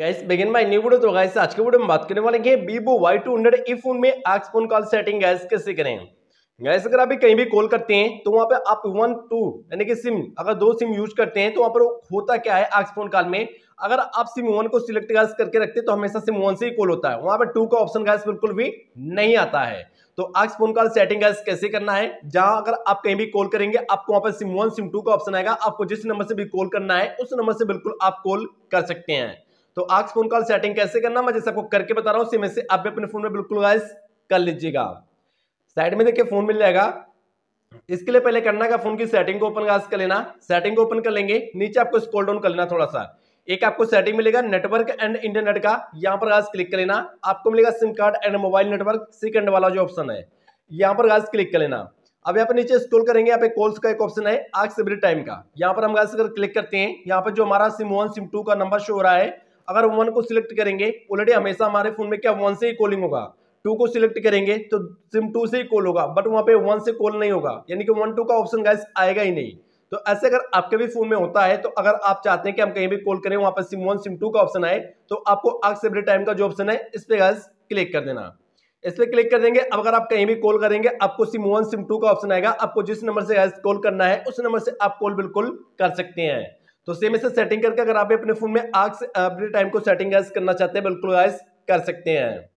guys begin my new video तो guys आज के वीडियो में बात करने वाले हैं Vivo Y two hundred E phone में आक्स फोन कॉल सेटिंग गैस कैसे करें गैस अगर आप कहीं भी कॉल करते हैं तो वहां पे आप वन टू यानी कि सिम अगर दो सिम यूज करते हैं तो वहाँ पर होता क्या है आक्स फोन कॉल में अगर आप सिम वन को सिलेक्ट गैस करके रखते हैं तो हमेशा सिम वन से ही कॉल होता है वहां पर टू का ऑप्शन गैस बिल्कुल भी नहीं आता है तो आक्स फोन कॉल सेटिंग गैस कैसे करना है जहां अगर आप कहीं भी कॉल करेंगे आपको वहां पर सिम वन सिम टू का ऑप्शन आएगा आपको जिस नंबर से भी कॉल करना है उस नंबर से बिल्कुल आप कॉल कर सकते हैं तो आज फोन कॉल सेटिंग कैसे करना मैं जैसे आपको करके बता रहा हूँ सिम से आप अपने फोन में बिल्कुल गाइस कर लीजिएगा साइड में देखिए फोन मिल जाएगा इसके लिए पहले करना का फोन की सेटिंग को ओपन गाइस कर लेना सेटिंग को ओपन कर लेंगे नीचे आपको स्क्रॉल डाउन कर लेना थोड़ा सा एक आपको सेटिंग मिलेगा नेटवर्क एंड इंटरनेट का यहाँ पर गाइस क्लिक कर लेना आपको मिलेगा SIM card and mobile network second वाला जो ऑप्शन है यहाँ पर गाइस क्लिक कर लेना अब यहाँ पर नीचे स्क्रॉल करेंगे यहाँ पे कॉल्स का एक ऑप्शन है आग सेवरी टाइम का यहाँ पर हम गाइस अगर क्लिक करते हैं यहाँ पर जो हमारा सिम वन सिम टू का नंबर शो हो रहा है अगर वन को सिलेक्ट करेंगे ऑलरेडी हमेशा हमारे फोन में क्या वन से ही कॉलिंग होगा टू को सिलेक्ट करेंगे तो सिम टू से ही कॉल होगा बट वहाँ पे वन से कॉल नहीं होगा यानी कि वन टू का ऑप्शन गैस आएगा ही नहीं तो ऐसे अगर आपके भी फोन में होता है तो अगर आप चाहते हैं कि हम कहीं भी कॉल करें वहाँ पर सिम वन सिम टू का ऑप्शन आए तो आपको आग से टाइम का जो ऑप्शन है इस पर गैस क्लिक कर देना इस पर क्लिक कर देंगे अब अगर आप कहीं भी कॉल करेंगे आपको सिम वन सिम टू का ऑप्शन आएगा आपको जिस नंबर से गैस कॉल करना है उस नंबर से आप कॉल बिल्कुल कर सकते हैं तो सेम इसे सेटिंग करके अगर आप अपने फोन में आग से अपने टाइम को सेटिंग करना चाहते हैं बिल्कुल गाइस कर सकते हैं